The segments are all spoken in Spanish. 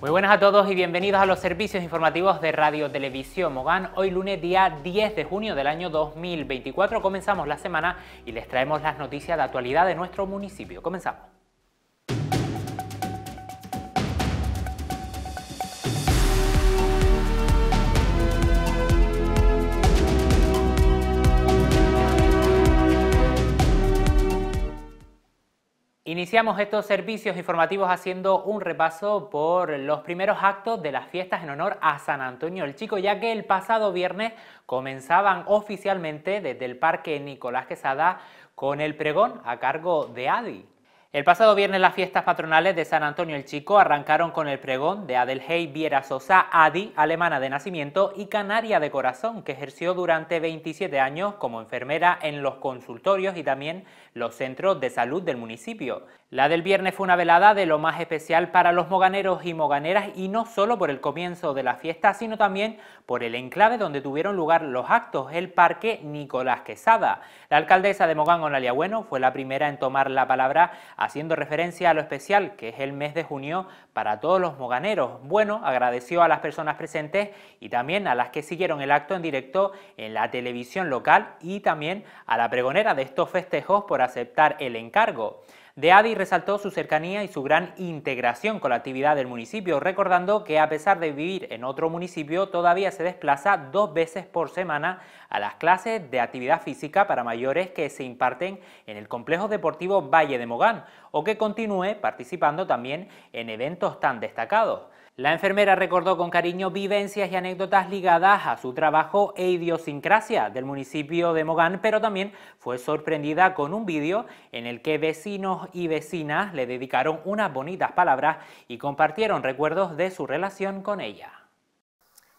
Muy buenas a todos y bienvenidos a los servicios informativos de Radio Televisión Mogán. Hoy lunes día 10 de junio del año 2024 comenzamos la semana y les traemos las noticias de actualidad de nuestro municipio. Comenzamos. Iniciamos estos servicios informativos haciendo un repaso por los primeros actos de las fiestas en honor a San Antonio el Chico, ya que el pasado viernes comenzaban oficialmente desde el Parque Nicolás Quesada con el pregón a cargo de Adi. El pasado viernes las fiestas patronales de San Antonio el Chico arrancaron con el pregón de Adelhey Viera Sosa Adi, alemana de nacimiento y canaria de corazón, que ejerció durante 27 años como enfermera en los consultorios y también los centros de salud del municipio. La del viernes fue una velada de lo más especial para los moganeros y moganeras y no solo por el comienzo de la fiesta, sino también por el enclave donde tuvieron lugar los actos, el Parque Nicolás Quesada. La alcaldesa de Mogán, Onalia Bueno, fue la primera en tomar la palabra haciendo referencia a lo especial que es el mes de junio para todos los moganeros. Bueno, agradeció a las personas presentes y también a las que siguieron el acto en directo en la televisión local y también a la pregonera de estos festejos por aceptar el encargo. De Adi resaltó su cercanía y su gran integración con la actividad del municipio, recordando que a pesar de vivir en otro municipio, todavía se desplaza dos veces por semana a las clases de actividad física para mayores que se imparten en el Complejo Deportivo Valle de Mogán o que continúe participando también en eventos tan destacados. La enfermera recordó con cariño vivencias y anécdotas ligadas a su trabajo e idiosincrasia del municipio de Mogán, pero también fue sorprendida con un vídeo en el que vecinos y vecinas le dedicaron unas bonitas palabras y compartieron recuerdos de su relación con ella.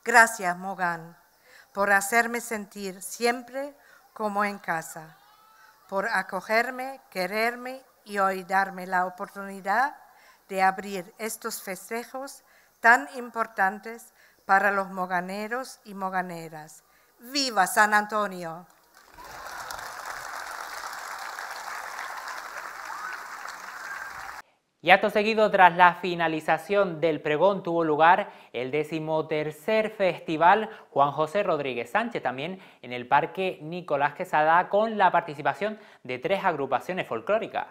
Gracias, Mogán, por hacerme sentir siempre como en casa, por acogerme, quererme y hoy darme la oportunidad de abrir estos festejos tan importantes para los moganeros y moganeras. ¡Viva San Antonio! Y acto seguido, tras la finalización del pregón, tuvo lugar el decimotercer Festival Juan José Rodríguez Sánchez, también en el Parque Nicolás Quesada, con la participación de tres agrupaciones folclóricas.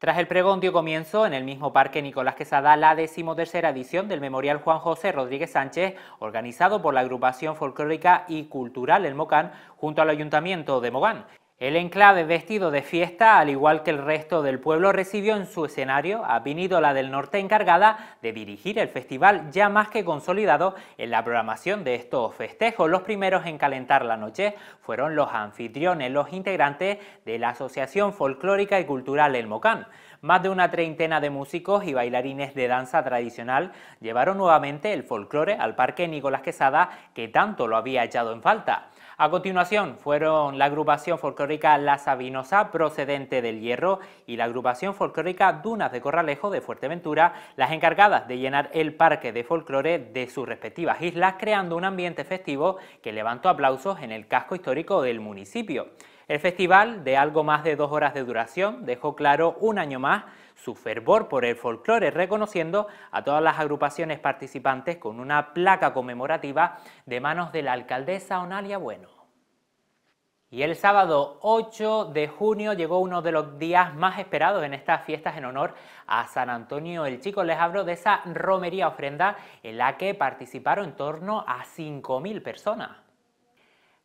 Tras el pregón dio comienzo en el mismo Parque Nicolás Quesada la decimotercera edición del Memorial Juan José Rodríguez Sánchez, organizado por la agrupación folclórica y cultural El Mocán junto al Ayuntamiento de Mogán. El enclave vestido de fiesta, al igual que el resto del pueblo, recibió en su escenario a Vinídola del Norte encargada de dirigir el festival ya más que consolidado en la programación de estos festejos. Los primeros en calentar la noche fueron los anfitriones, los integrantes de la Asociación Folclórica y Cultural El Mocán. Más de una treintena de músicos y bailarines de danza tradicional llevaron nuevamente el folclore al Parque Nicolás Quesada que tanto lo había echado en falta. A continuación fueron la agrupación folclórica La Sabinosa, procedente del Hierro, y la agrupación folclórica Dunas de Corralejo, de Fuerteventura, las encargadas de llenar el parque de folclore de sus respectivas islas, creando un ambiente festivo que levantó aplausos en el casco histórico del municipio. El festival, de algo más de dos horas de duración, dejó claro un año más su fervor por el folclore, reconociendo a todas las agrupaciones participantes con una placa conmemorativa de manos de la alcaldesa Onalia Bueno. Y el sábado 8 de junio llegó uno de los días más esperados en estas fiestas en honor a San Antonio el Chico. Les hablo de esa romería ofrenda en la que participaron en torno a 5.000 personas.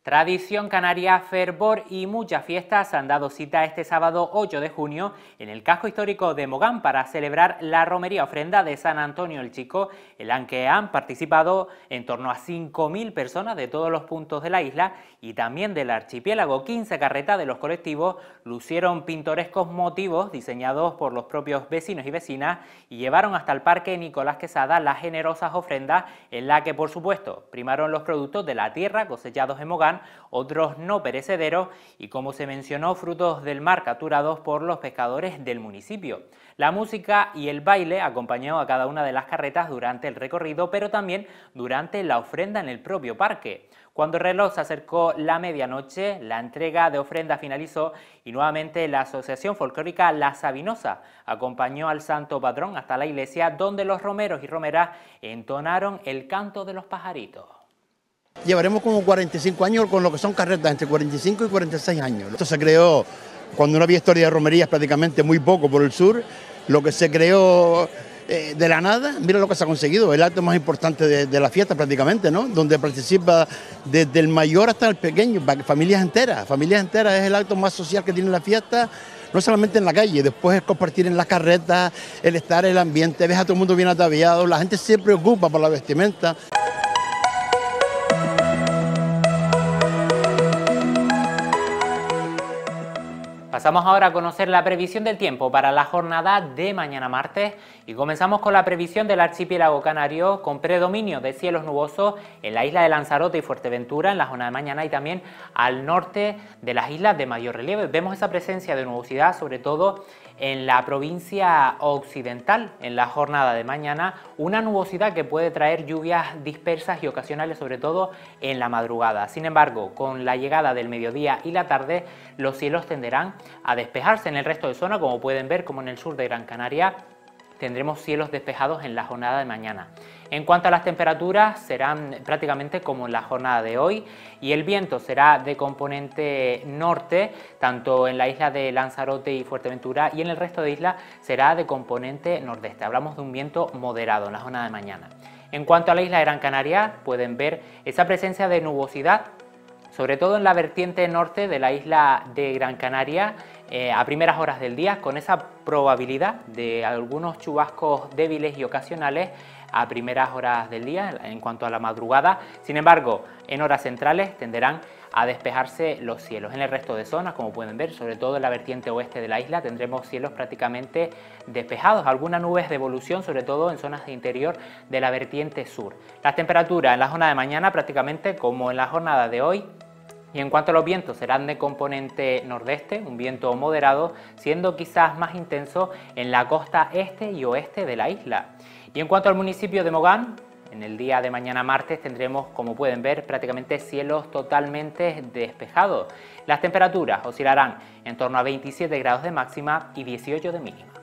Tradición canaria, fervor y muchas fiestas han dado cita este sábado 8 de junio en el casco histórico de Mogán para celebrar la romería ofrenda de San Antonio el Chico, en la que han participado en torno a 5.000 personas de todos los puntos de la isla y también del archipiélago. 15 carretas de los colectivos lucieron pintorescos motivos diseñados por los propios vecinos y vecinas y llevaron hasta el Parque Nicolás Quesada las generosas ofrendas en la que, por supuesto, primaron los productos de la tierra cosechados en Mogán otros no perecederos y, como se mencionó, frutos del mar capturados por los pescadores del municipio. La música y el baile acompañó a cada una de las carretas durante el recorrido, pero también durante la ofrenda en el propio parque. Cuando el reloj se acercó la medianoche, la entrega de ofrenda finalizó y nuevamente la Asociación Folclórica La Sabinosa acompañó al santo patrón hasta la iglesia donde los romeros y romeras entonaron el canto de los pajaritos. Llevaremos como 45 años con lo que son carretas, entre 45 y 46 años. Esto se creó cuando no había historia de romerías prácticamente muy poco por el sur, lo que se creó eh, de la nada, mira lo que se ha conseguido, el acto más importante de, la fiesta prácticamente, ¿no? Donde participa desde el mayor hasta el pequeño, familias enteras, familias enteras es el acto más social que tiene la fiesta, no solamente en la calle, después es compartir en las carretas, el estar, el ambiente, ves a todo el mundo bien ataviado, la gente se preocupa por la vestimenta. Pasamos ahora a conocer la previsión del tiempo para la jornada de mañana martes y comenzamos con la previsión del archipiélago canario con predominio de cielos nubosos en la isla de Lanzarote y Fuerteventura en la zona de mañana y también al norte de las islas de mayor relieve. Vemos esa presencia de nubosidad sobre todo en la provincia occidental en la jornada de mañana una nubosidad que puede traer lluvias dispersas y ocasionales sobre todo en la madrugada. Sin embargo, con la llegada del mediodía y la tarde los cielos tenderán a despejarse en el resto de zona como pueden ver como en el sur de Gran Canaria tendremos cielos despejados en la jornada de mañana. En cuanto a las temperaturas, serán prácticamente como en la jornada de hoy y el viento será de componente norte, tanto en la isla de Lanzarote y Fuerteventura y en el resto de islas será de componente nordeste. Hablamos de un viento moderado en la jornada de mañana. En cuanto a la isla de Gran Canaria, pueden ver esa presencia de nubosidad, sobre todo en la vertiente norte de la isla de Gran Canaria, eh, a primeras horas del día, con esa probabilidad de algunos chubascos débiles y ocasionales a primeras horas del día en cuanto a la madrugada. Sin embargo, en horas centrales tenderán a despejarse los cielos. En el resto de zonas, como pueden ver, sobre todo en la vertiente oeste de la isla, tendremos cielos prácticamente despejados, algunas nubes de evolución, sobre todo en zonas de interior de la vertiente sur. Las temperaturas en la zona de mañana prácticamente como en la jornada de hoy, y en cuanto a los vientos, serán de componente nordeste, un viento moderado, siendo quizás más intenso en la costa este y oeste de la isla. Y en cuanto al municipio de Mogán, en el día de mañana martes tendremos, como pueden ver, prácticamente cielos totalmente despejados. Las temperaturas oscilarán en torno a 27 grados de máxima y 18 de mínima.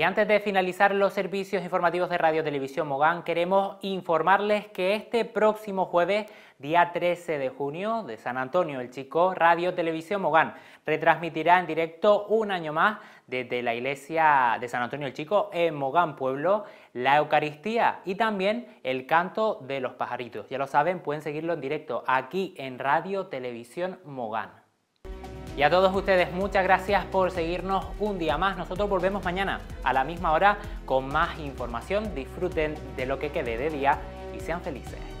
Y antes de finalizar los servicios informativos de Radio Televisión Mogán, queremos informarles que este próximo jueves, día 13 de junio, de San Antonio el Chico, Radio Televisión Mogán retransmitirá en directo un año más desde la iglesia de San Antonio el Chico en Mogán Pueblo la Eucaristía y también el canto de los pajaritos. Ya lo saben, pueden seguirlo en directo aquí en Radio Televisión Mogán. Y a todos ustedes, muchas gracias por seguirnos un día más. Nosotros volvemos mañana a la misma hora con más información. Disfruten de lo que quede de día y sean felices.